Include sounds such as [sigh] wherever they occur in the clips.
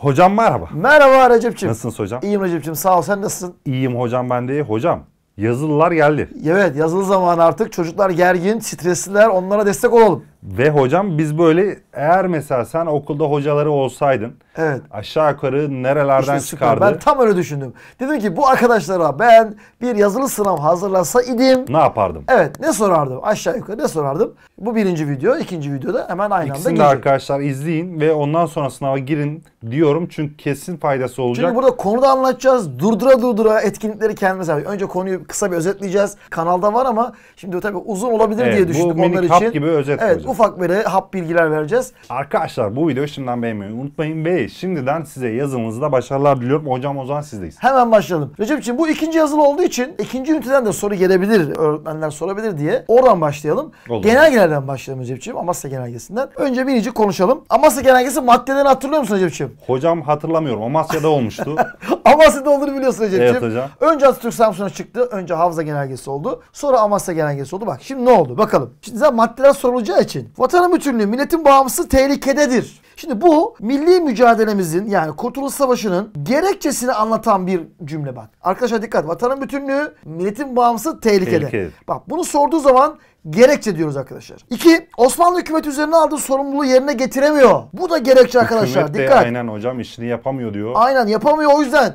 Hocam merhaba. Merhaba Recep'ciğim. Nasılsın hocam? İyiyim Recep'ciğim sağ ol sen nasılsın? İyiyim hocam ben de Hocam yazılılar geldi. Evet yazılı zamanı artık çocuklar gergin, stresliler onlara destek olalım. Ve hocam biz böyle eğer mesela sen okulda hocaları olsaydın evet. aşağı yukarı nerelerden işte çıkardı? Ben tam öyle düşündüm. Dedim ki bu arkadaşlara ben bir yazılı sınav hazırlasa idim. Ne yapardım? Evet ne sorardım aşağı yukarı ne sorardım? Bu birinci video ikinci videoda hemen aynı İkisini anda gelecek. arkadaşlar izleyin ve ondan sonra sınava girin diyorum çünkü kesin faydası olacak. Çünkü burada konuda anlatacağız. Durdura durdura etkinlikleri kendimiz yapacağız. Önce konuyu kısa bir özetleyeceğiz. Kanalda var ama şimdi tabii uzun olabilir evet, diye düşündük onlar için. Bu mini gibi özet evet, ufak böyle hap bilgiler vereceğiz. Arkadaşlar bu videoyu şimdiden beğenmeyi unutmayın ve şimdiden size yazınızda başarılar diliyorum. Hocam o zaman sizdeyiz. Hemen başlayalım. Recep'ciğim bu ikinci yazılı olduğu için ikinci üniteden de soru gelebilir. Öğretmenler sorabilir diye. Oradan başlayalım. Olur. Genel genelden başlayalım Recep'ciğim. Amasya genelgesinden. Önce birinci konuşalım. Amasya genelgesi maddelerini hatırlıyor musun Recep'ciğim? Hocam hatırlamıyorum. Amasya'da olmuştu. [laughs] Amasya'da olduğunu biliyorsun Recep'ciğim. Evet hocam. Önce Atatürk Samsun'a çıktı. Önce Havza genelgesi oldu. Sonra Amasya genelgesi oldu. Bak şimdi ne oldu? Bakalım. Şimdi zaten maddeler sorulacağı için için vatanın bütünlüğü, milletin bağımsızlığı tehlikededir. Şimdi bu milli mücadelemizin yani Kurtuluş Savaşı'nın gerekçesini anlatan bir cümle bak. Arkadaşlar dikkat vatanın bütünlüğü, milletin bağımsızlığı tehlikede. tehlikede. Bak bunu sorduğu zaman gerekçe diyoruz arkadaşlar. İki, Osmanlı hükümeti üzerine aldığı sorumluluğu yerine getiremiyor. Bu da gerekçe arkadaşlar. de Dikkat. aynen hocam işini yapamıyor diyor. Aynen yapamıyor o yüzden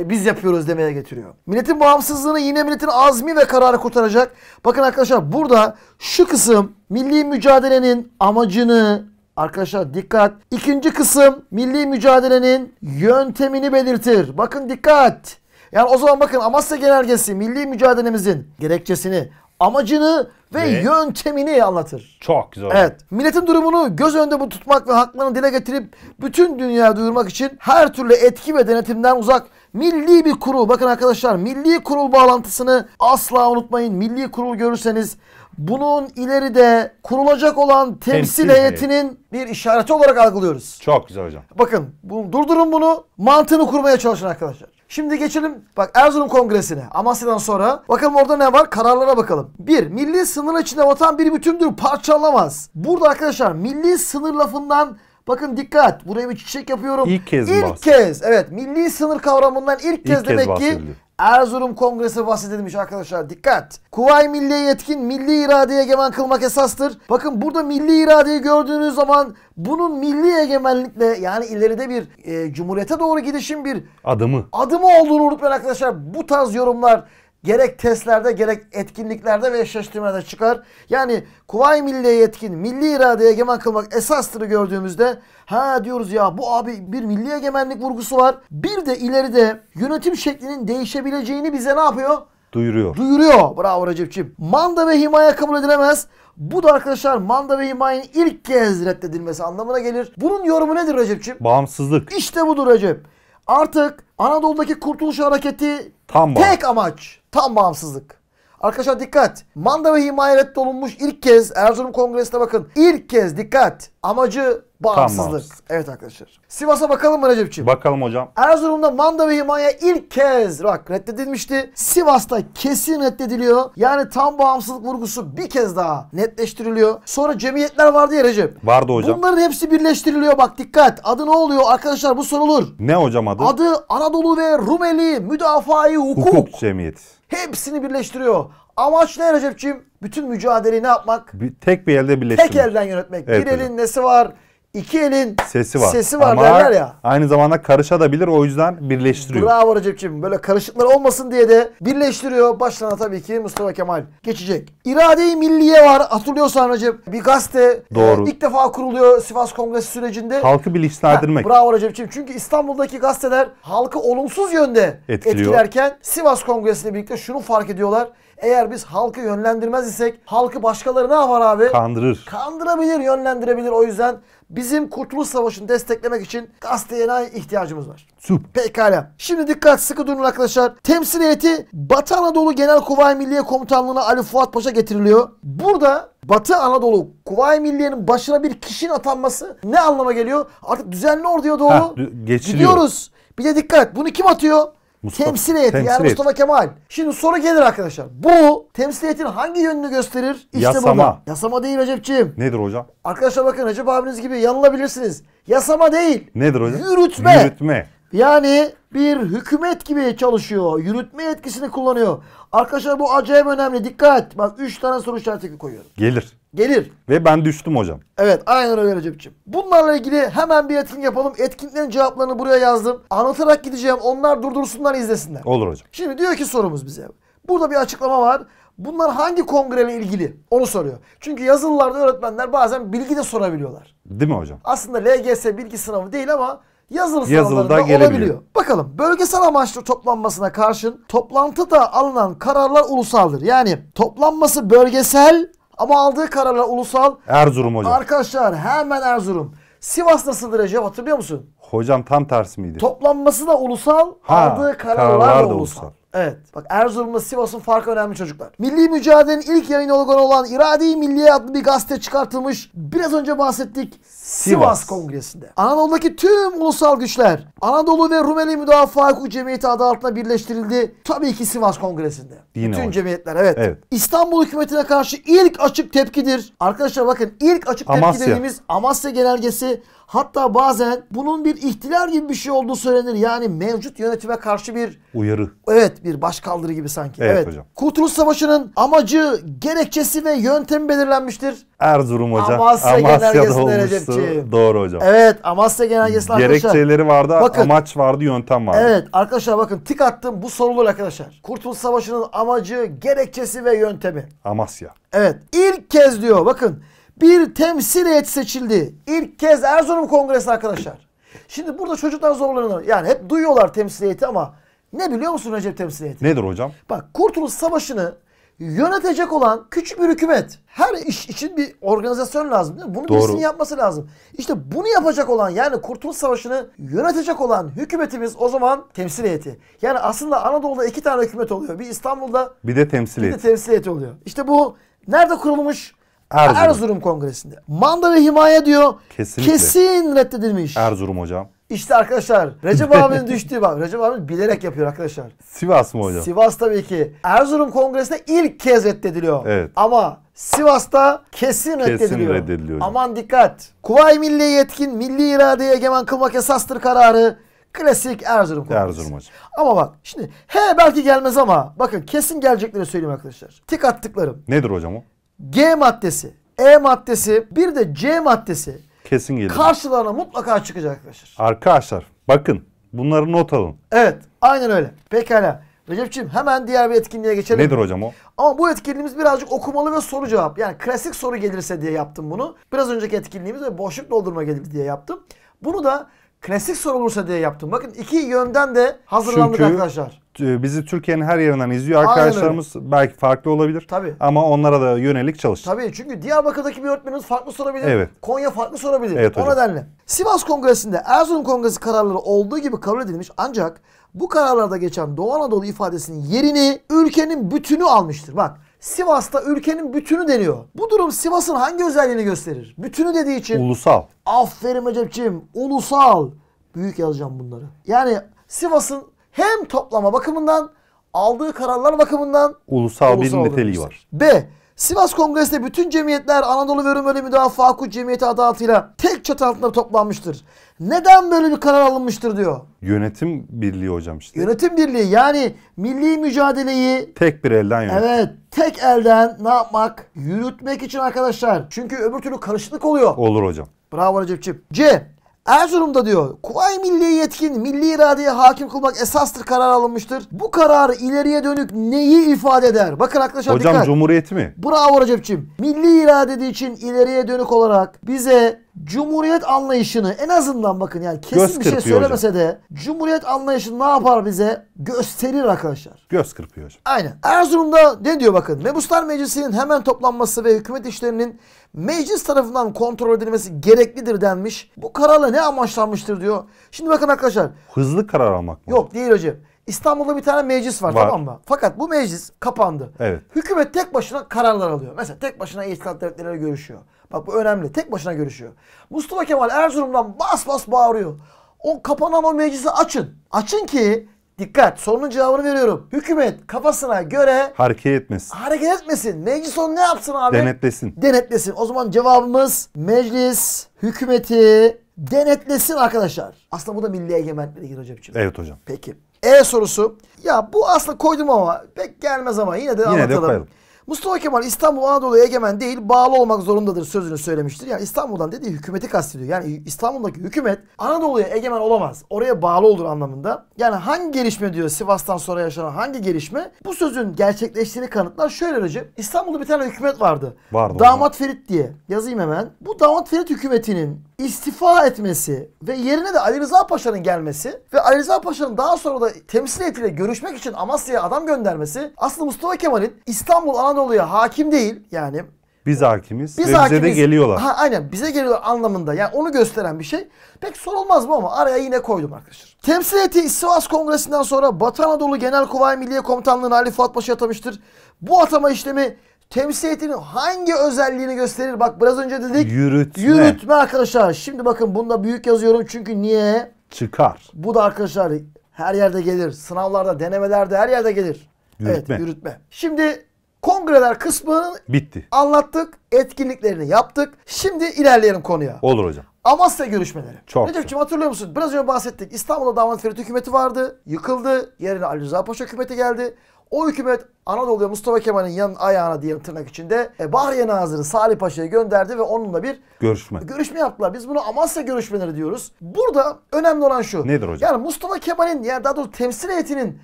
biz yapıyoruz demeye getiriyor. Milletin bağımsızlığını yine milletin azmi ve kararı kurtaracak. Bakın arkadaşlar burada şu kısım milli mücadelenin amacını Arkadaşlar dikkat. İkinci kısım milli mücadelenin yöntemini belirtir. Bakın dikkat. Yani o zaman bakın Amasya Genelgesi milli mücadelemizin gerekçesini, amacını ve ne? yöntemini anlatır. Çok güzel. Evet. Milletin durumunu göz önünde bu tutmak ve haklarını dile getirip bütün dünyaya duyurmak için her türlü etki ve denetimden uzak Milli bir kurul. Bakın arkadaşlar milli kurul bağlantısını asla unutmayın. Milli kurul görürseniz bunun ileride kurulacak olan temsil, temsil heyetinin bir işareti olarak algılıyoruz. Çok güzel hocam. Bakın bunu, durdurun bunu mantığını kurmaya çalışın arkadaşlar. Şimdi geçelim bak Erzurum Kongresi'ne Amasya'dan sonra. Bakalım orada ne var? Kararlara bakalım. Bir, milli sınır içinde vatan bir bütündür parçalamaz. Burada arkadaşlar milli sınır lafından Bakın dikkat. Buraya bir çiçek yapıyorum. İlk kez İlk kez. Evet. Milli sınır kavramından ilk, kez, kez demek bahsediyor. ki Erzurum Kongresi bahsedilmiş arkadaşlar. Dikkat. Kuvay Milli yetkin milli iradeye egemen kılmak esastır. Bakın burada milli iradeyi gördüğünüz zaman bunun milli egemenlikle yani ileride bir e, cumhuriyete doğru gidişin bir adımı adımı olduğunu unutmayın arkadaşlar. Bu tarz yorumlar gerek testlerde gerek etkinliklerde ve eşleştirmelerde çıkar. Yani kuvay Milliye yetkin milli iradeye egemen kılmak esastır gördüğümüzde ha diyoruz ya bu abi bir milli egemenlik vurgusu var. Bir de ileride yönetim şeklinin değişebileceğini bize ne yapıyor? Duyuruyor. Duyuruyor. Bravo Recep'ciğim. Manda ve himaye kabul edilemez. Bu da arkadaşlar manda ve himayenin ilk kez reddedilmesi anlamına gelir. Bunun yorumu nedir Recep'ciğim? Bağımsızlık. İşte budur Recep. Artık Anadolu'daki Kurtuluş Hareketi Tam tek amaç Tam bağımsızlık. Arkadaşlar dikkat. Manda ve himayet dolunmuş ilk kez Erzurum Kongresi'ne bakın. İlk kez dikkat. Amacı bağımsızlık. Tam Evet arkadaşlar. Sivas'a bakalım mı Recep'ciğim? Bakalım hocam. Erzurum'da manda ve himaye ilk kez bak reddedilmişti. Sivas'ta kesin reddediliyor. Yani tam bağımsızlık vurgusu bir kez daha netleştiriliyor. Sonra cemiyetler vardı ya Recep. Vardı hocam. Bunların hepsi birleştiriliyor bak dikkat. Adı ne oluyor arkadaşlar bu sorulur. Ne hocam adı? Adı Anadolu ve Rumeli Müdafai Hukuk. Hukuk Cemiyeti. Hepsini birleştiriyor. Amaç ne Recep'ciğim? Bütün mücadeleyi ne yapmak? Bir, tek bir elde birleştirmek. Tek elden yönetmek. Evet, bir elin hocam. nesi var? iki elin sesi var, sesi var Ama derler ya. Aynı zamanda karışabilir o yüzden birleştiriyor. Bravo Recep'ciğim böyle karışıklar olmasın diye de birleştiriyor. Başlarına tabii ki Mustafa Kemal geçecek. İrade-i Milliye var hatırlıyorsan Recep bir gazete e, Doğru. E, ilk defa kuruluyor Sivas Kongresi sürecinde. Halkı bilinçlendirmek. Ha, bravo Recep'ciğim çünkü İstanbul'daki gazeteler halkı olumsuz yönde Etkiliyor. etkilerken Sivas Kongresi'yle birlikte şunu fark ediyorlar. Eğer biz halkı yönlendirmez isek halkı başkaları ne yapar abi? Kandırır. Kandırabilir, yönlendirebilir. O yüzden Bizim Kurtuluş Savaşı'nı desteklemek için gazeteye ihtiyacımız var. Süp. Pekala. Şimdi dikkat sıkı durun arkadaşlar. Temsil heyeti Batı Anadolu Genel Kuvayi Milliye Komutanlığı'na Ali Fuat Paşa getiriliyor. Burada Batı Anadolu Kuvayi Milliye'nin başına bir kişinin atanması ne anlama geliyor? Artık düzenli orduya doğru ha, gidiyoruz. Bir de dikkat bunu kim atıyor? Mustafa, temsil heyeti temsil yani et. Mustafa Kemal. Şimdi soru gelir arkadaşlar. Bu temsil heyetin hangi yönünü gösterir? İşte Yasama. Burada. Yasama değil Recep'ciğim. Nedir hocam? Arkadaşlar bakın Recep abiniz gibi yanılabilirsiniz. Yasama değil. Nedir hocam? Yürütme. Yürütme. Yani bir hükümet gibi çalışıyor. Yürütme etkisini kullanıyor. Arkadaşlar bu acayip önemli. Dikkat. Bak 3 tane soru işareti koyuyorum. Gelir. Gelir. Ve ben düştüm hocam. Evet aynen öyle Recep'ciğim. Bunlarla ilgili hemen bir etkin yapalım. etkinlerin cevaplarını buraya yazdım. Anlatarak gideceğim. Onlar durdursunlar izlesinler. Olur hocam. Şimdi diyor ki sorumuz bize. Burada bir açıklama var. Bunlar hangi kongreyle ilgili? Onu soruyor. Çünkü yazılılarda öğretmenler bazen bilgi de sorabiliyorlar. Değil mi hocam? Aslında LGS bilgi sınavı değil ama yazılı sınavlarında gelebiliyor. olabiliyor. Bakalım bölgesel amaçlı toplanmasına karşın toplantıda alınan kararlar ulusaldır. Yani toplanması bölgesel ama aldığı kararlar ulusal. Erzurum hocam. Arkadaşlar hemen Erzurum. Sivas nasıldır Recep hatırlıyor musun? Hocam tam tersi miydi? Toplanması da ulusal, ha, aldığı kararlar, kararlar da, ulusal. ulusal. Evet. Bak Erzurum'la Sivas'ın farkı önemli çocuklar. Milli Mücadele'nin ilk yayın organı olan İradi Milliye adlı bir gazete çıkartılmış. Biraz önce bahsettik. Sivas, Sivas Kongresi'nde. Anadolu'daki tüm ulusal güçler Anadolu ve Rumeli Müdafaa Hukuk Cemiyeti adı altında birleştirildi. Tabii ki Sivas Kongresi'nde. Yine Bütün o. cemiyetler evet. evet. İstanbul hükümetine karşı ilk açık tepkidir. Arkadaşlar bakın ilk açık Amasya. tepki dediğimiz Amasya genelgesi Hatta bazen bunun bir ihtilal gibi bir şey olduğu söylenir. Yani mevcut yönetime karşı bir uyarı. Evet, bir başkaldırı gibi sanki. Evet, evet. hocam. Kurtuluş Savaşı'nın amacı, gerekçesi ve yöntemi belirlenmiştir. Erzurum Hoca. Amasya, Amasya Genelgesi'nde Doğru hocam. Evet Amasya genelgesi. arkadaşlar. Gerekçeleri vardı, bakın, amaç vardı, yöntem vardı. Evet arkadaşlar bakın tik attım bu sorulur arkadaşlar. Kurtuluş Savaşı'nın amacı, gerekçesi ve yöntemi. Amasya. Evet ilk kez diyor bakın bir temsil heyet seçildi. İlk kez Erzurum Kongresi arkadaşlar. Şimdi burada çocuklar zorlanıyor, Yani hep duyuyorlar temsil heyeti ama ne biliyor musun Recep temsil heyeti? Nedir hocam? Bak Kurtuluş Savaşı'nı yönetecek olan küçük bir hükümet her iş için bir organizasyon lazım değil mi? Bunu Doğru. birisinin yapması lazım. İşte bunu yapacak olan yani Kurtuluş Savaşı'nı yönetecek olan hükümetimiz o zaman temsil heyeti. Yani aslında Anadolu'da iki tane hükümet oluyor. Bir İstanbul'da bir de temsil Bir de temsil heyeti oluyor. İşte bu nerede kurulmuş? Erzurum. Erzurum Kongresi'nde. Manda ve himaye diyor. Kesinlikle. Kesin reddedilmiş. Erzurum hocam. İşte arkadaşlar Recep [laughs] abinin düştüğü bak Recep abimiz bilerek yapıyor arkadaşlar. Sivas mı hocam? Sivas tabii ki. Erzurum Kongresi'nde ilk kez reddediliyor. Evet. Ama Sivas'ta kesin, kesin reddediliyor. reddediliyor Aman dikkat. Kuvay Milli Yetkin Milli İrade'ye egemen kılmak esastır kararı. Klasik Erzurum Kongresi. Erzurum hocam. Ama bak şimdi he belki gelmez ama bakın kesin gelecekleri söyleyeyim arkadaşlar. Tik attıklarım. Nedir hocam o? G maddesi, E maddesi, bir de C maddesi Kesin gelir. Karşılarına mutlaka çıkacaktır. Arkadaşlar bakın bunları not alın. Evet aynen öyle. Pekala. Recep'ciğim hemen diğer bir etkinliğe geçelim. Nedir hocam o? Ama bu etkinliğimiz birazcık okumalı ve soru cevap. Yani klasik soru gelirse diye yaptım bunu. Biraz önceki etkinliğimiz ve boşluk doldurma gelir diye yaptım. Bunu da klasik soru olursa diye yaptım. Bakın iki yönden de hazırlandık Çünkü arkadaşlar. E, bizi Türkiye'nin her yerinden izliyor Aynen arkadaşlarımız öyle. belki farklı olabilir. Tabii. Ama onlara da yönelik çalıştık. Tabii çünkü Diyarbakır'daki bir öğretmenimiz farklı sorabilir. Evet. Konya farklı sorabilir. Evet, o hocam. nedenle. Sivas Kongresi'nde Erzurum Kongresi kararları olduğu gibi kabul edilmiş ancak bu kararlarda geçen Doğu Anadolu ifadesinin yerini ülkenin bütünü almıştır. Bak Sivas'ta ülkenin bütünü deniyor. Bu durum Sivas'ın hangi özelliğini gösterir? Bütünü dediği için. Ulusal. Aferin Recep'ciğim. Ulusal. Büyük yazacağım bunları. Yani Sivas'ın hem toplama bakımından aldığı kararlar bakımından ulusal, ulusal bir niteliği var. B. Sivas Kongresi'nde bütün cemiyetler Anadolu Verim Bölü Müdafaa Hukuk Cemiyeti adı altıyla tek çatı altında toplanmıştır. Neden böyle bir karar alınmıştır diyor. Yönetim birliği hocam işte. Yönetim birliği yani milli mücadeleyi tek bir elden yönetmek. Evet tek elden ne yapmak? Yürütmek için arkadaşlar. Çünkü öbür türlü karışıklık oluyor. Olur hocam. Bravo Recep'ciğim. C. Erzurum'da diyor Kuvayi Milli Yetkin milli iradeye hakim kılmak esastır karar alınmıştır. Bu kararı ileriye dönük neyi ifade eder? Bakın arkadaşlar Hocam, dikkat. Hocam Cumhuriyet mi? Bravo Recep'ciğim. Milli irade dediği için ileriye dönük olarak bize Cumhuriyet anlayışını en azından bakın yani kesin bir şey söylemese hocam. de Cumhuriyet anlayışını ne yapar bize? Gösterir arkadaşlar. Göz kırpıyor hocam. Aynen. Erzurum'da ne diyor bakın? Mebuslar Meclisi'nin hemen toplanması ve hükümet işlerinin meclis tarafından kontrol edilmesi gereklidir denmiş. Bu kararla ne amaçlanmıştır diyor. Şimdi bakın arkadaşlar. Hızlı karar almak mı? Yok değil hocam. İstanbul'da bir tane meclis var, var tamam mı? Fakat bu meclis kapandı. Evet. Hükümet tek başına kararlar alıyor. Mesela tek başına İttihat Devletleri'yle görüşüyor. Bak bu önemli. Tek başına görüşüyor. Mustafa Kemal Erzurum'dan bas bas bağırıyor. O kapanan o meclisi açın. Açın ki Dikkat sorunun cevabını veriyorum. Hükümet kafasına göre hareket etmesin. Hareket etmesin. Meclis onu ne yapsın abi? Denetlesin. Denetlesin. O zaman cevabımız meclis hükümeti denetlesin arkadaşlar. Aslında bu da milli egemenlikle ilgili hocam. Evet hocam. Peki. E sorusu. Ya bu aslında koydum ama pek gelmez ama yine de yine anlatalım. De koyalım. Mustafa Kemal İstanbul Anadolu'ya egemen değil bağlı olmak zorundadır sözünü söylemiştir. Yani İstanbul'dan dediği hükümeti kastediyor. Yani İstanbul'daki hükümet Anadolu'ya egemen olamaz. Oraya bağlı olur anlamında. Yani hangi gelişme diyor Sivas'tan sonra yaşanan hangi gelişme? Bu sözün gerçekleştiğini kanıtlar. Şöyle Recep İstanbul'da bir tane hükümet vardı. Vardı. Damat Ferit diye. Yazayım hemen. Bu Damat Ferit hükümetinin istifa etmesi ve yerine de Ali Rıza Paşa'nın gelmesi ve Ali Rıza Paşa'nın daha sonra da temsil heyetiyle görüşmek için Amasya'ya adam göndermesi aslında Mustafa Kemal'in İstanbul Anadolu Anadolu'ya hakim değil yani. Biz hakimiz biz ve hakimiz. bize de geliyorlar. Ha, aynen bize geliyorlar anlamında yani onu gösteren bir şey. Pek sorulmaz mı ama araya yine koydum arkadaşlar. Temsil heyeti Sivas Kongresi'nden sonra Batı Anadolu Genel Kuvayi Milliye Komutanlığı'na Ali Fuat Paşa atamıştır. Bu atama işlemi temsil heyetinin hangi özelliğini gösterir? Bak biraz önce dedik. Yürütme. Yürütme arkadaşlar. Şimdi bakın bunda büyük yazıyorum çünkü niye? Çıkar. Bu da arkadaşlar her yerde gelir. Sınavlarda, denemelerde her yerde gelir. Yürütme. Evet, yürütme. Şimdi Kongreler kısmının bitti. Anlattık, etkinliklerini yaptık. Şimdi ilerleyelim konuya. Olur hocam. Amasya görüşmeleri. Çok Recep'ciğim hatırlıyor musun? Biraz önce bahsettik. İstanbul'da Damat Ferit hükümeti vardı. Yıkıldı. Yerine Ali Rıza Paşa hükümeti geldi. O hükümet Anadolu'ya Mustafa Kemal'in yan ayağına diyelim tırnak içinde e, Bahriye Nazırı Salih Paşa'yı gönderdi ve onunla bir görüşme görüşme yaptılar. Biz bunu Amasya görüşmeleri diyoruz. Burada önemli olan şu. Nedir hocam? Yani Mustafa Kemal'in yani daha doğrusu temsil heyetinin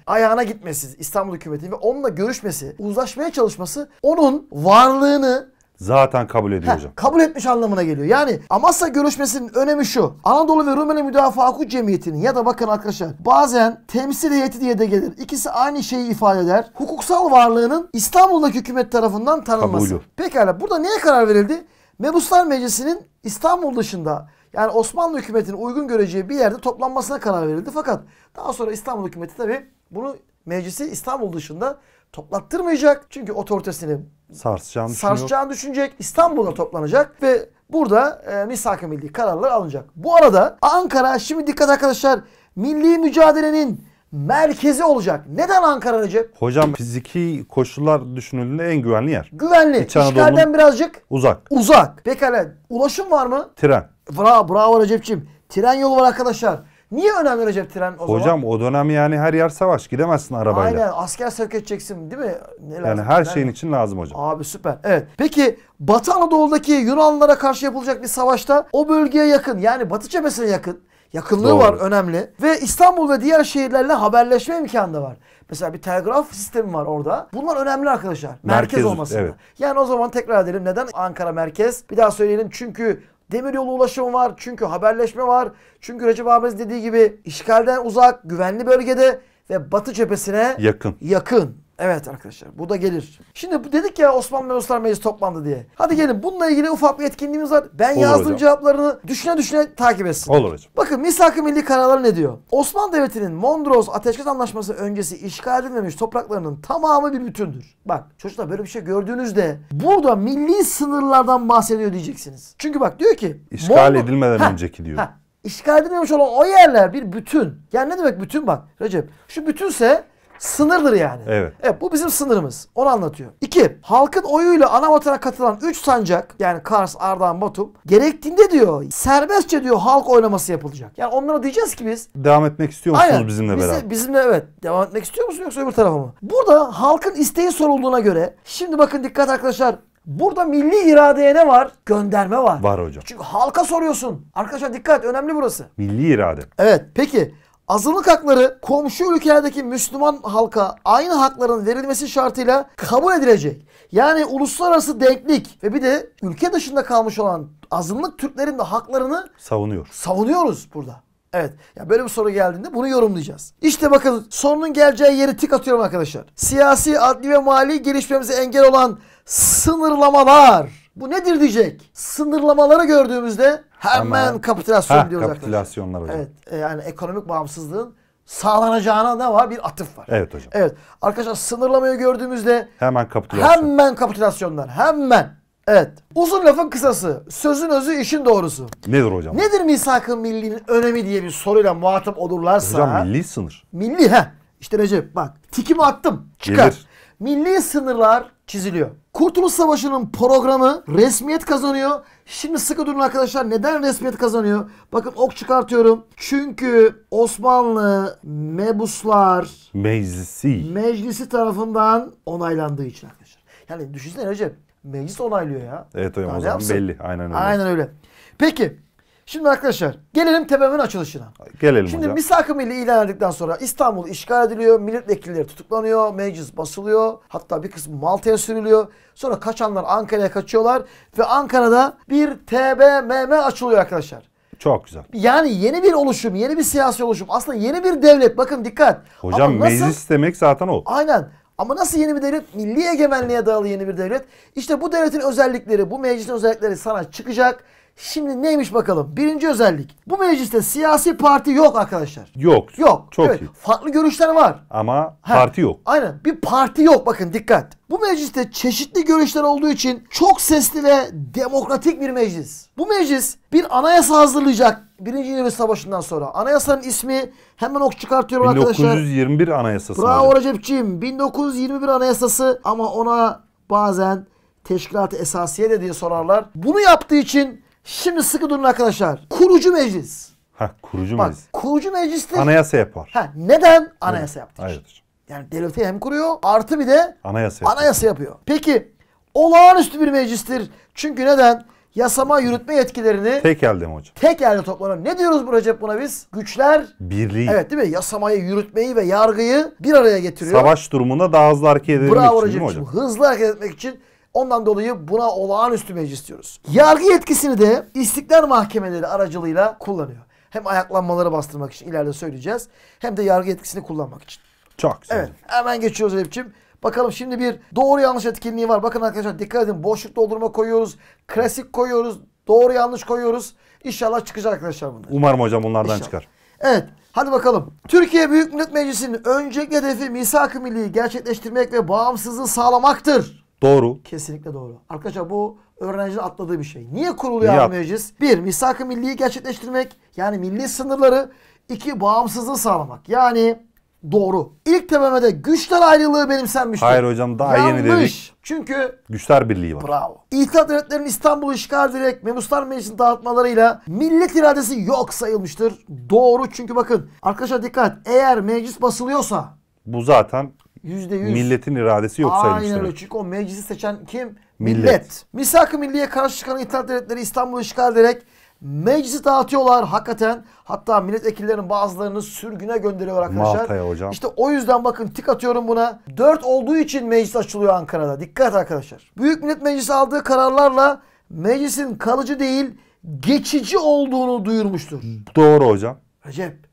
ayağına gitmesi İstanbul hükümetinin ve onunla görüşmesi, uzlaşmaya çalışması onun varlığını zaten kabul ediyor hocam. Kabul etmiş anlamına geliyor. Yani Amasya görüşmesinin önemi şu. Anadolu ve Rumeli Müdafaa Hukuk Cemiyeti'nin ya da bakın arkadaşlar bazen temsil heyeti diye de gelir. İkisi aynı şeyi ifade eder. Hukuksal varlığının İstanbul'daki hükümet tarafından tanınması. Kabulü. Pekala burada neye karar verildi? Mebuslar Meclisi'nin İstanbul dışında yani Osmanlı hükümetinin uygun göreceği bir yerde toplanmasına karar verildi. Fakat daha sonra İstanbul hükümeti tabii bunu meclisi İstanbul dışında toplattırmayacak. Çünkü otoritesini sarsacağını, sarsacağını düşünecek. İstanbul'a toplanacak ve burada e, misak-ı milli kararlar alınacak. Bu arada Ankara şimdi dikkat arkadaşlar milli mücadelenin merkezi olacak. Neden Ankara Recep? Hocam fiziki koşullar düşünüldüğünde en güvenli yer. Güvenli. İç birazcık uzak. Uzak. Pekala. Ulaşım var mı? Tren. Bravo, bravo Recep'ciğim. Tren yolu var arkadaşlar. Niye önemli Recep Tren o Hocam zaman? o dönem yani her yer savaş gidemezsin arabayla. Aynen asker sevk edeceksin değil mi? Ne lazım? Yani her şeyin için lazım hocam. Abi süper. Evet. Peki Batı Anadolu'daki Yunanlılara karşı yapılacak bir savaşta o bölgeye yakın yani Batı cephesine yakın yakınlığı Doğru. var önemli. Ve İstanbul ve diğer şehirlerle haberleşme imkanı da var. Mesela bir telgraf sistemi var orada. Bunlar önemli arkadaşlar. Merkez, merkez olmasında. Evet. Yani o zaman tekrar edelim neden Ankara merkez? Bir daha söyleyelim çünkü Demiryolu ulaşımı var. Çünkü haberleşme var. Çünkü Recep abimiz dediği gibi işgalden uzak, güvenli bölgede ve Batı cephesine yakın. yakın. Evet arkadaşlar bu da gelir. Şimdi dedik ya Osmanlı ve Uluslar Meclisi toplandı diye. Hadi gelin bununla ilgili ufak bir etkinliğimiz var. Ben Olur yazdığım hocam. cevaplarını düşüne düşüne takip etsin. Olur hocam. Bakın Misak-ı Milli kararları ne diyor? Osmanlı Devleti'nin Mondros Ateşkes Anlaşması öncesi işgal edilmemiş topraklarının tamamı bir bütündür. Bak çocuklar böyle bir şey gördüğünüzde burada milli sınırlardan bahsediyor diyeceksiniz. Çünkü bak diyor ki. İşgal Mondros... edilmeden ha, önceki diyor. Ha, İşgal edilmemiş olan o yerler bir bütün. Yani ne demek bütün bak Recep? Şu bütünse Sınırdır yani. Evet. Evet bu bizim sınırımız. Onu anlatıyor. İki, halkın oyuyla ana vatana katılan üç sancak yani Kars, Ardahan, Batum gerektiğinde diyor serbestçe diyor halk oylaması yapılacak. Yani onlara diyeceğiz ki biz. Devam etmek istiyor musunuz aynen, bizimle beraber? Bizi, bizimle evet. Devam etmek istiyor musun yoksa öbür tarafa mı? Burada halkın isteği sorulduğuna göre şimdi bakın dikkat arkadaşlar Burada milli iradeye ne var? Gönderme var. Var hocam. Çünkü halka soruyorsun. Arkadaşlar dikkat önemli burası. Milli irade. Evet peki Azınlık hakları komşu ülkelerdeki Müslüman halka aynı hakların verilmesi şartıyla kabul edilecek. Yani uluslararası denklik ve bir de ülke dışında kalmış olan azınlık Türklerin de haklarını savunuyor. Savunuyoruz burada. Evet. Ya böyle bir soru geldiğinde bunu yorumlayacağız. İşte bakın sorunun geleceği yeri tik atıyorum arkadaşlar. Siyasi, adli ve mali gelişmemize engel olan sınırlamalar. Bu nedir diyecek. Sınırlamaları gördüğümüzde Hemen Ama, kapitülasyon ha, diyoruz kapitülasyonlar arkadaşlar. hocam. Evet, e, yani ekonomik bağımsızlığın sağlanacağına ne var? Bir atıf var. Evet hocam. Evet. Arkadaşlar sınırlamayı gördüğümüzde hemen kapitülasyon. Hemen kapitülasyonlar. Hemen. Evet. Uzun lafın kısası. Sözün özü işin doğrusu. Nedir hocam? Nedir misak-ı millinin önemi diye bir soruyla muhatap olurlarsa. Hocam milli sınır. Milli he. İşte Recep bak. Tikimi attım. Çıkar. Gelir. Milli sınırlar çiziliyor. Kurtuluş Savaşı'nın programı resmiyet kazanıyor. Şimdi sıkı durun arkadaşlar. Neden resmiyet kazanıyor? Bakın ok çıkartıyorum. Çünkü Osmanlı mebuslar meclisi meclisi tarafından onaylandığı için arkadaşlar. Yani düşünsene Recep. Meclis onaylıyor ya. Evet hocam o zaman belli. Aynen öyle. Aynen öyle. Peki Şimdi arkadaşlar gelelim TBMM'nin açılışına. Gelelim Şimdi hocam. misakım ile ilan edildikten sonra İstanbul işgal ediliyor, milletvekilleri tutuklanıyor, meclis basılıyor. Hatta bir kısmı Malta'ya sürülüyor. Sonra kaçanlar Ankara'ya kaçıyorlar ve Ankara'da bir TBMM açılıyor arkadaşlar. Çok güzel. Yani yeni bir oluşum, yeni bir siyasi oluşum. Aslında yeni bir devlet. Bakın dikkat. Hocam nasıl... meclis demek zaten o. Aynen. Ama nasıl yeni bir devlet? Milli egemenliğe dayalı yeni bir devlet. İşte bu devletin özellikleri, bu meclisin özellikleri sana çıkacak Şimdi neymiş bakalım? Birinci özellik. Bu mecliste siyasi parti yok arkadaşlar. Yok. Yok. Çok evet. iyi. Farklı görüşler var. Ama ha. parti yok. Aynen. Bir parti yok bakın dikkat. Bu mecliste çeşitli görüşler olduğu için çok sesli ve demokratik bir meclis. Bu meclis bir anayasa hazırlayacak Birinci Dünya Savaşı'ndan sonra. Anayasanın ismi hemen ok çıkartıyorum 1921 arkadaşlar. 1921 Anayasası. Bravo abi. Recep'ciğim. 1921 Anayasası ama ona bazen teşkilat esasiye de diye sorarlar. Bunu yaptığı için Şimdi sıkı durun arkadaşlar. Kurucu meclis. Ha, kurucu Bak, meclis. Kurucu mecliste... Anayasa yapar. Ha, neden anayasa yaptı? Hayır. Için. Yani devleti hem kuruyor artı bir de anayasa, yapıyor. anayasa yapıyor. Peki olağanüstü bir meclistir. Çünkü neden? Yasama yürütme yetkilerini tek elde mi hocam? Tek elde toplanan. Ne diyoruz bu Recep buna biz? Güçler birliği. Evet değil mi? Yasamayı, yürütmeyi ve yargıyı bir araya getiriyor. Savaş durumunda daha hızlı hareket edilmek için Recep değil mi Hızlı hareket etmek için Ondan dolayı buna olağanüstü meclis diyoruz. Yargı yetkisini de istiklal mahkemeleri aracılığıyla kullanıyor. Hem ayaklanmaları bastırmak için ileride söyleyeceğiz. Hem de yargı yetkisini kullanmak için. Çok güzel. Evet. Hemen geçiyoruz Elif'ciğim. Bakalım şimdi bir doğru yanlış etkinliği var. Bakın arkadaşlar dikkat edin. Boşluk doldurma koyuyoruz. Klasik koyuyoruz. Doğru yanlış koyuyoruz. İnşallah çıkacak arkadaşlar bunlar. Umarım hocam bunlardan İnşallah. çıkar. Evet. Hadi bakalım. Türkiye Büyük Millet Meclisi'nin öncelikli hedefi misak-ı milliyi gerçekleştirmek ve bağımsızlığı sağlamaktır. Doğru. Kesinlikle doğru. Arkadaşlar bu öğrenci atladığı bir şey. Niye kuruluyor Niye? meclis? Bir, misak-ı milliyi gerçekleştirmek. Yani milli sınırları. iki bağımsızlığı sağlamak. Yani doğru. İlk TBMM'de güçler ayrılığı benimsenmişti. Hayır hocam daha Yanlış. yeni dedik. Çünkü Güçler Birliği var. bravo. İtilaf Devletleri'nin İstanbul'u işgal ederek Memuslar Meclisi'ni dağıtmalarıyla millet iradesi yok sayılmıştır. Doğru çünkü bakın arkadaşlar dikkat eğer meclis basılıyorsa Bu zaten Yüzde yüz. Milletin iradesi yok Aynen Sayın Aynen öyle çünkü o meclisi seçen kim? Millet. Millet. Misak-ı Milliye karşı çıkan İttihat Devletleri İstanbul'u işgal ederek meclisi dağıtıyorlar hakikaten. Hatta milletvekillerinin bazılarını sürgüne gönderiyor arkadaşlar. Malta'ya hocam. İşte o yüzden bakın tik atıyorum buna. Dört olduğu için meclis açılıyor Ankara'da. Dikkat arkadaşlar. Büyük Millet Meclisi aldığı kararlarla meclisin kalıcı değil geçici olduğunu duyurmuştur. Doğru hocam. Recep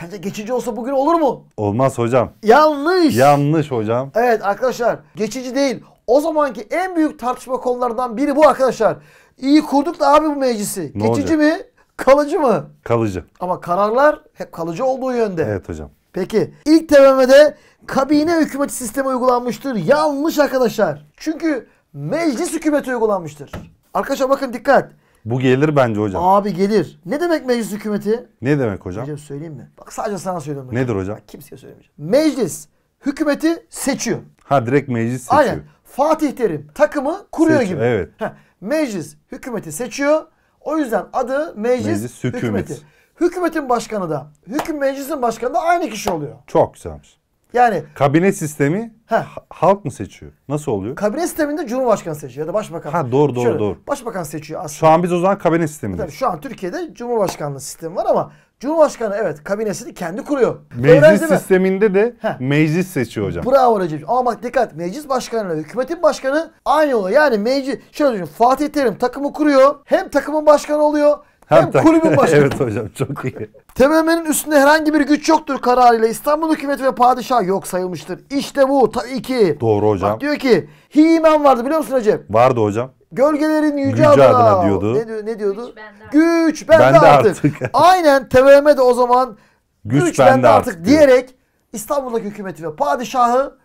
Sence geçici olsa bugün olur mu? Olmaz hocam. Yanlış. Yanlış hocam. Evet arkadaşlar geçici değil. O zamanki en büyük tartışma konulardan biri bu arkadaşlar. İyi kurduk da abi bu meclisi. Ne geçici olacak? mi? Kalıcı mı? Kalıcı. Ama kararlar hep kalıcı olduğu yönde. Evet hocam. Peki ilk TBMM'de kabine hükümeti sistemi uygulanmıştır. Yanlış arkadaşlar. Çünkü meclis hükümeti uygulanmıştır. Arkadaşlar bakın dikkat. Bu gelir bence hocam. Abi gelir. Ne demek meclis hükümeti? Ne demek hocam? Recep söyleyeyim mi? Bak sadece sana söylüyorum. Hocam. Nedir hocam? Bak, kimseye söylemeyeceğim. Meclis hükümeti seçiyor. Ha direkt meclis seçiyor. Aynen. Fatih Terim takımı kuruyor Seçiyor, gibi. Evet. Heh, meclis hükümeti seçiyor. O yüzden adı meclis, Meclis hükümeti. hükümeti. Hükümetin başkanı da, hüküm meclisin başkanı da aynı kişi oluyor. Çok güzelmiş. Yani kabine sistemi heh, halk mı seçiyor? Nasıl oluyor? Kabine sisteminde Cumhurbaşkanı seçiyor ya da başbakan. Ha doğru doğru Şöyle, doğru. Başbakan seçiyor aslında. Şu an biz o zaman kabine sistemindeyiz. Tabii şu an Türkiye'de Cumhurbaşkanlığı sistemi var ama Cumhurbaşkanı evet kabinesini kendi kuruyor. Meclis Öğrenci sisteminde mi? de Heh. meclis seçiyor hocam. Bravo Recep. Ama bak dikkat meclis başkanı hükümetin başkanı aynı oluyor. Yani meclis şöyle düşün Fatih Terim takımı kuruyor. Hem takımın başkanı oluyor hem, hem kulübün [laughs] başkanı. evet hocam çok iyi. TBMM'nin üstünde herhangi bir güç yoktur kararıyla İstanbul hükümeti ve padişah yok sayılmıştır. İşte bu tabii ki. Doğru hocam. Bak diyor ki Himen vardı biliyor musun Recep? Vardı hocam. Gölgelerin yüce, yüce adına, adına diyordu. Ne, ne diyordu? Güç bende, bende artık. artık. [laughs] Aynen TBMM de o zaman güç, güç bende, bende artık, artık diyerek İstanbul'daki hükümeti ve padişahı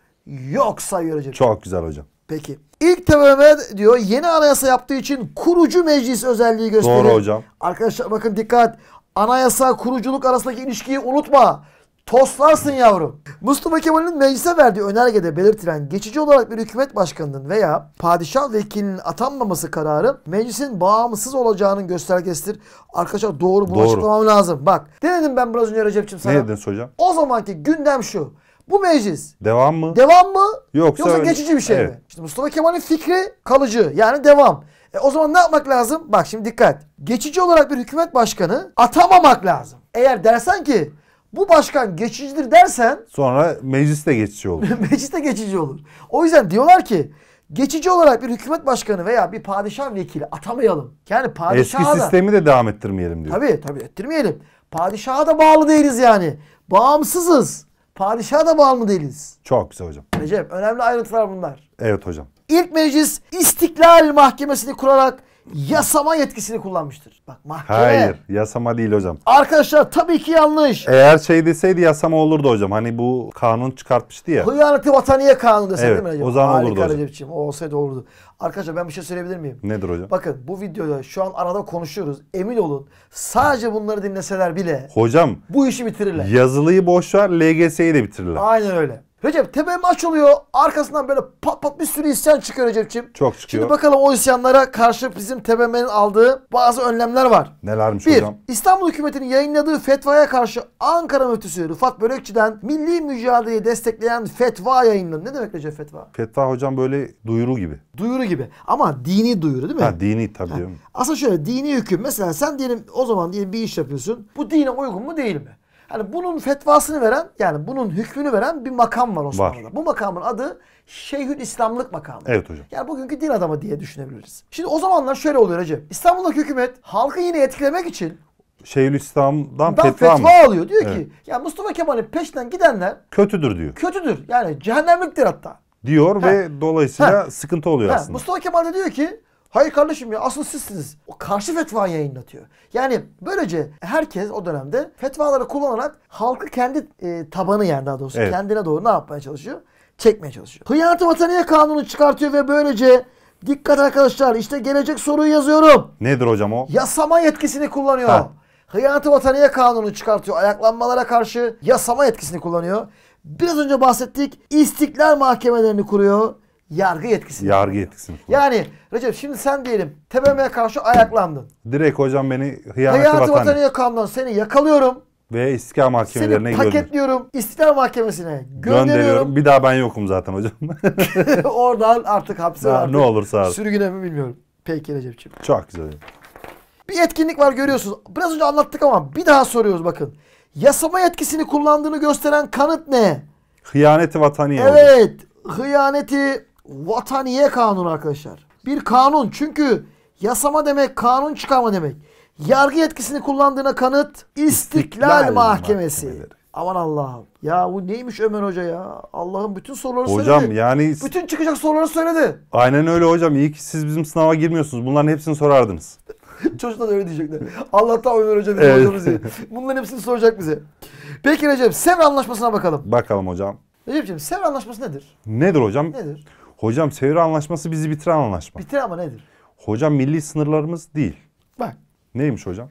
yok sayıyor Recep. Çok güzel hocam. Peki. İlk TBMM diyor yeni anayasa yaptığı için kurucu meclis özelliği gösteriyor. Doğru hocam. Arkadaşlar bakın dikkat. Anayasa kuruculuk arasındaki ilişkiyi unutma. Toslarsın yavrum. Mustafa Kemal'in meclise verdiği önergede belirtilen geçici olarak bir hükümet başkanının veya padişah vekilinin atanmaması kararı meclisin bağımsız olacağının göstergesidir. Arkadaşlar doğru bunu doğru. açıklamam lazım. Bak denedim ben biraz önce Recep'ciğim sana. Ne dedin hocam? O zamanki gündem şu. Bu meclis. Devam mı? Devam mı? Yoksa, Yoksa geçici bir şey evet. mi? İşte Mustafa Kemal'in fikri kalıcı. Yani devam. E o zaman ne yapmak lazım? Bak şimdi dikkat. Geçici olarak bir hükümet başkanı atamamak lazım. Eğer dersen ki bu başkan geçicidir dersen [laughs] sonra mecliste geçici olur. [laughs] mecliste geçici olur. O yüzden diyorlar ki geçici olarak bir hükümet başkanı veya bir padişah vekili atamayalım. Yani padişaha Eski da, sistemi de devam ettirmeyelim diyor. Tabii tabii ettirmeyelim. Padişaha da bağlı değiliz yani. Bağımsızız. Padişaha da mı değiliz. Çok güzel hocam. Recep önemli ayrıntılar bunlar. Evet hocam. İlk meclis İstiklal Mahkemesi'ni kurarak yasama yetkisini kullanmıştır. Bak mahkeme. Hayır yasama değil hocam. Arkadaşlar tabii ki yanlış. Eğer şey deseydi yasama olurdu hocam. Hani bu kanun çıkartmıştı ya. Hıyaneti vataniye kanunu deseydi evet, mi hocam? o zaman Harika olurdu hocam. Recep'ciğim o olsaydı olurdu. Arkadaşlar ben bir şey söyleyebilir miyim? Nedir hocam? Bakın bu videoda şu an arada konuşuyoruz. Emin olun sadece bunları dinleseler bile. Hocam. Bu işi bitirirler. Yazılıyı boşver LGS'yi de bitirirler. Aynen öyle. Recep tepem oluyor, Arkasından böyle pat pat bir sürü isyan çıkıyor Recep'ciğim. Çok çıkıyor. Şimdi bakalım o isyanlara karşı bizim TBMM'nin aldığı bazı önlemler var. Nelermiş bir, hocam? Bir, İstanbul hükümetinin yayınladığı fetvaya karşı Ankara müftüsü Rıfat Börekçi'den milli mücadeleyi destekleyen fetva yayınlandı. Ne demek Recep fetva? Fetva hocam böyle duyuru gibi. Duyuru gibi. Ama dini duyuru değil mi? Ha dini tabii. Ha. Aslında şöyle dini hüküm. Mesela sen diyelim o zaman diyelim bir iş yapıyorsun. Bu dine uygun mu değil mi? Yani bunun fetvasını veren yani bunun hükmünü veren bir makam var Osmanlı'da. Var. Bu makamın adı Şeyhül İslamlık makamı. Evet hocam. Yani bugünkü din adamı diye düşünebiliriz. Şimdi o zamanlar şöyle oluyor Recep. İstanbul'daki hükümet halkı yine etkilemek için Şeyhülislam'dan fetva, fetva mı? alıyor. Diyor evet. ki ya Mustafa Kemal'in peşinden gidenler kötüdür diyor. Kötüdür. Yani cehennemliktir hatta. Diyor ha. ve dolayısıyla ha. sıkıntı oluyor ha. aslında. Mustafa Kemal de diyor ki Hayır kardeşim ya asıl sizsiniz. O karşı fetva yayınlatıyor. Yani böylece herkes o dönemde fetvaları kullanarak halkı kendi e, tabanı yani daha doğrusu evet. kendine doğru ne yapmaya çalışıyor? Çekmeye çalışıyor. Hıyanatı vataniye kanunu çıkartıyor ve böylece dikkat arkadaşlar işte gelecek soruyu yazıyorum. Nedir hocam o? Yasama yetkisini kullanıyor. Ha. Hıyanatı vataniye kanunu çıkartıyor. Ayaklanmalara karşı yasama yetkisini kullanıyor. Biraz önce bahsettik. İstiklal mahkemelerini kuruyor. Yargı yetkisini. Yargı kullanıyor. yetkisini. Yani Recep şimdi sen diyelim TBMM'ye karşı ayaklandın. Direkt hocam beni hıyaneti, hıyaneti vatanı kandın. Seni yakalıyorum. Ve istiklal mahkemelerine Seni paketliyorum. İstiklal mahkemesine gönderiyorum. gönderiyorum. Bir daha ben yokum zaten hocam. [laughs] [laughs] Oradan artık hapse ya, Ne olursa artık. Sürgüne mi bilmiyorum. Peki Recep'ciğim. Çok güzel. Bir etkinlik var görüyorsunuz. Biraz önce anlattık ama bir daha soruyoruz bakın. Yasama yetkisini kullandığını gösteren kanıt ne? Hıyaneti vataniye. Evet. Hocam. Hıyaneti Vataniye Kanunu arkadaşlar. Bir kanun çünkü yasama demek kanun çıkarma demek. Yargı yetkisini kullandığına kanıt İstiklal, İstiklal Mahkemesi. Mahkemeleri. Aman Allah'ım. Ya bu neymiş Ömer Hoca ya? Allah'ım bütün soruları hocam, söyledi. Hocam yani... Bütün çıkacak soruları söyledi. Aynen öyle hocam. İyi ki siz bizim sınava girmiyorsunuz. Bunların hepsini sorardınız. [laughs] Çocuklar öyle diyecekler. Allah'tan Ömer Hoca bizim evet. hocamız Bunların hepsini soracak bize. Peki Recep, Sevr Anlaşması'na bakalım. Bakalım hocam. Recep'ciğim Sevr Anlaşması nedir? Nedir hocam? Nedir? Hocam çevre anlaşması bizi bitiren anlaşma. Bitir ama nedir? Hocam milli sınırlarımız değil. Bak. Neymiş hocam?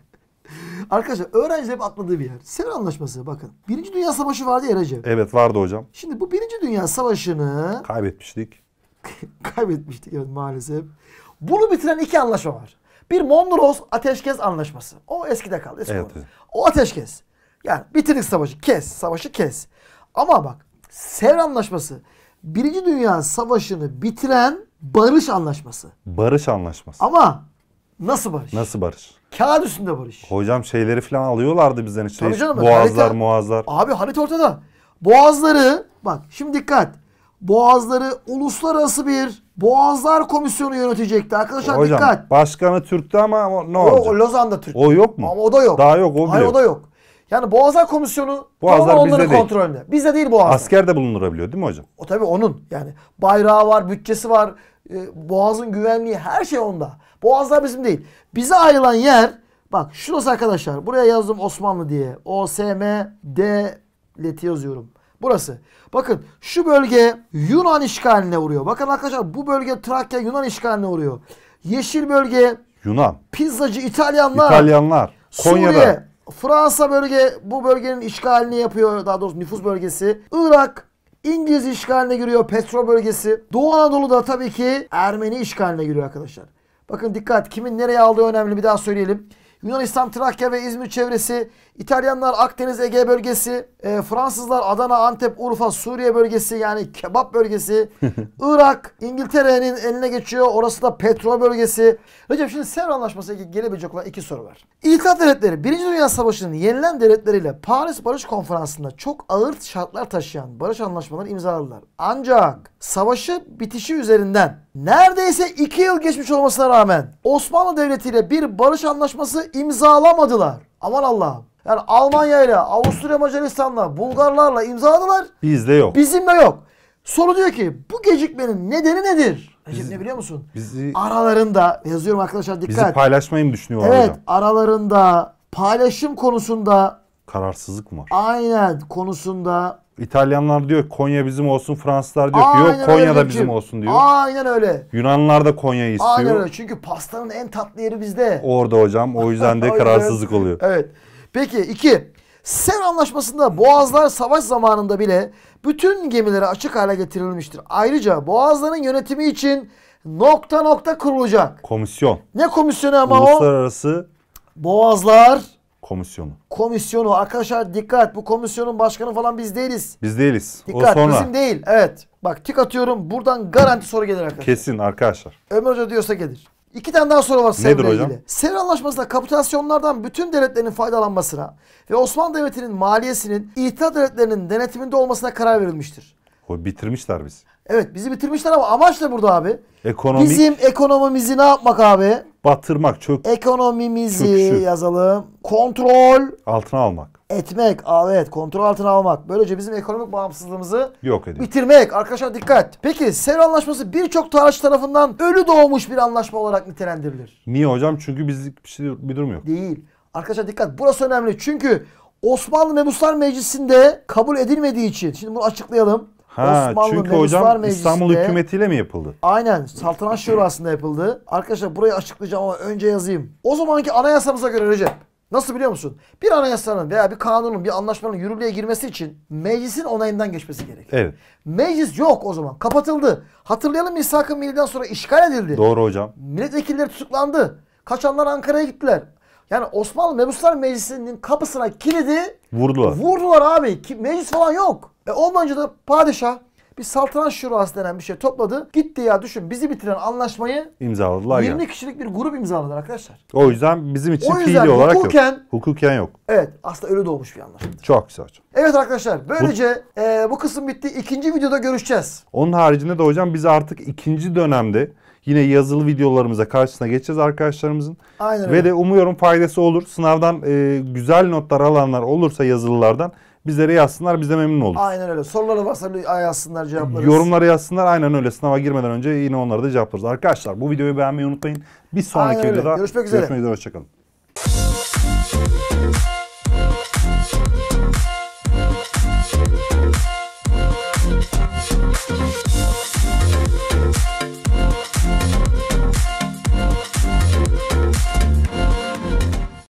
[laughs] Arkadaşlar öğrenciler hep atladığı bir yer. Sevr Anlaşması bakın. Birinci Dünya Savaşı vardı ya Recep. Evet vardı hocam. Şimdi bu Birinci Dünya Savaşı'nı [laughs] Kaybetmiştik. [laughs] kaybetmiştik evet maalesef. Bunu bitiren iki anlaşma var. Bir Mondros Ateşkes Anlaşması. O eskide kaldı. Eski Evet, evet. O ateşkes. Yani bitirdik savaşı. Kes. Savaşı kes. Ama bak Sevr Anlaşması Birinci Dünya Savaşı'nı bitiren barış anlaşması. Barış anlaşması. Ama nasıl barış? Nasıl barış? Kağıt üstünde barış. Hocam şeyleri falan alıyorlardı bizden işte. Tabii canım, boğazlar harita, muazlar. Abi harita ortada. Boğazları bak şimdi dikkat. Boğazları uluslararası bir Boğazlar Komisyonu yönetecekti arkadaşlar Hocam, dikkat. Başkanı Türk'tü ama ne o, olacak? O Lozan'da Türk. O yok mu? Ama o da yok. Daha yok o bile. Hayır o da yok. Yani Boğazlar Komisyonu Boğazlar tamam onların bizde kontrolünde. Değil. Bizde değil Boğazlar. Asker de bulundurabiliyor değil mi hocam? O tabii onun. Yani bayrağı var, bütçesi var, e, Boğaz'ın güvenliği her şey onda. Boğazlar bizim değil. Bize ayrılan yer bak şurası arkadaşlar. Buraya yazdım Osmanlı diye. O S M D leti yazıyorum. Burası. Bakın şu bölge Yunan işgaline uğruyor. Bakın arkadaşlar bu bölge Trakya Yunan işgaline uğruyor. Yeşil bölge Yunan. Pizzacı İtalyanlar. İtalyanlar. Konya'da. Suriye, Fransa bölge bu bölgenin işgalini yapıyor. Daha doğrusu nüfus bölgesi. Irak İngiliz işgaline giriyor Petro bölgesi. Doğu Anadolu'da tabii ki Ermeni işgaline giriyor arkadaşlar. Bakın dikkat kimin nereye aldığı önemli bir daha söyleyelim. Yunanistan, Trakya ve İzmir çevresi, İtalyanlar Akdeniz Ege bölgesi, e, Fransızlar Adana, Antep, Urfa, Suriye bölgesi yani kebap bölgesi, [laughs] Irak, İngiltere'nin eline geçiyor. Orası da petrol bölgesi. Recep şimdi Sevr Anlaşması'na gelebilecek olan iki soru var. İtilaf devletleri Birinci Dünya Savaşı'nın yenilen devletleriyle Paris Barış Konferansı'nda çok ağır şartlar taşıyan barış anlaşmaları imzaladılar. Ancak savaşı bitişi üzerinden neredeyse iki yıl geçmiş olmasına rağmen Osmanlı Devleti ile bir barış anlaşması imzalamadılar. Aman Allah'ım. Yani Almanya ile, Avusturya Macaristan'la, Bulgarlarla imzaladılar. Bizde yok. Bizimle yok. Soru diyor ki bu gecikmenin nedeni nedir? Recep ne biliyor musun? Bizi, aralarında yazıyorum arkadaşlar dikkat. Bizi paylaşmayı mı düşünüyorlar Evet hocam? aralarında paylaşım konusunda. Kararsızlık mı var? Aynen konusunda İtalyanlar diyor Konya bizim olsun. Fransızlar diyor ki yok Konya da bizim olsun diyor. Aynen öyle. Yunanlar da Konya'yı istiyor. Aynen öyle. Çünkü pastanın en tatlı yeri bizde. Orada hocam. O yüzden de [laughs] kararsızlık oluyor. Evet. Peki iki. Sen anlaşmasında boğazlar savaş zamanında bile bütün gemilere açık hale getirilmiştir. Ayrıca boğazların yönetimi için nokta nokta kurulacak. Komisyon. Ne komisyonu ama Uluslararası o? Uluslararası Boğazlar Komisyonu. Komisyonu. Arkadaşlar dikkat bu komisyonun başkanı falan biz değiliz. Biz değiliz. Dikkat o sonra. bizim değil. Evet. Bak tik atıyorum buradan garanti soru gelir arkadaşlar. Kesin arkadaşlar. Ömer Hoca diyorsa gelir. İki tane daha soru var Sevr'le ilgili. Hocam? Sevr Anlaşması'nda kapitasyonlardan bütün devletlerin faydalanmasına ve Osmanlı Devleti'nin maliyesinin İttihat Devletleri'nin denetiminde olmasına karar verilmiştir. O bitirmişler biz. Evet bizi bitirmişler ama amaç ne burada abi? Ekonomik. Bizim ekonomimizi ne yapmak abi? Batırmak, çok. Ekonomimizi çöküşü. yazalım. Kontrol. Altına almak. Etmek. evet kontrol altına almak. Böylece bizim ekonomik bağımsızlığımızı Yok edeyim. bitirmek. Arkadaşlar dikkat. Peki Sevr Anlaşması birçok tarihçi tarafından ölü doğmuş bir anlaşma olarak nitelendirilir. Niye hocam? Çünkü bizlik bir, şey, bir durum yok. Değil. Arkadaşlar dikkat. Burası önemli. Çünkü Osmanlı Mebuslar Meclisi'nde kabul edilmediği için. Şimdi bunu açıklayalım. Ha, Osmanlı çünkü Meclisler hocam Meclisi'nde, İstanbul hükümetiyle mi yapıldı? Aynen. Saltanat Şurası'nda yapıldı. Arkadaşlar burayı açıklayacağım ama önce yazayım. O zamanki anayasamıza göre Recep. Nasıl biliyor musun? Bir anayasanın veya bir kanunun, bir anlaşmanın yürürlüğe girmesi için meclisin onayından geçmesi gerekir. Evet. Meclis yok o zaman. Kapatıldı. Hatırlayalım İshak-ı Milli'den sonra işgal edildi. Doğru hocam. Milletvekilleri tutuklandı. Kaçanlar Ankara'ya gittiler. Yani Osmanlı Mebuslar Meclisi'nin kapısına kilidi vurdular. Vurdular abi. Meclis falan yok. E ondan önce padişah bir saltanat şurası denen bir şey topladı. Gitti ya düşün bizi bitiren anlaşmayı imzaladılar 20 yani. kişilik bir grup imzaladı arkadaşlar. O yüzden bizim için o yüzden fiili olarak hukuken, yok. Hukuken yok. Evet aslında ölü doğmuş bir anlaşmadır. Çok güzel hocam. Evet arkadaşlar böylece bu, e, bu kısım bitti. İkinci videoda görüşeceğiz. Onun haricinde de hocam biz artık ikinci dönemde yine yazılı videolarımıza karşısına geçeceğiz arkadaşlarımızın. Aynen Ve de umuyorum faydası olur. Sınavdan e, güzel notlar alanlar olursa yazılılardan Bizlere yazsınlar biz de memnun oluruz. Aynen öyle. Soruları varsa yazsınlar cevaplarız. Yorumları yazsınlar aynen öyle. Sınava girmeden önce yine onları da cevaplarız. Arkadaşlar bu videoyu beğenmeyi unutmayın. Bir sonraki aynen videoda öyle. görüşmek üzere. Görüşmek üzere. Hoşçakalın. Thank you.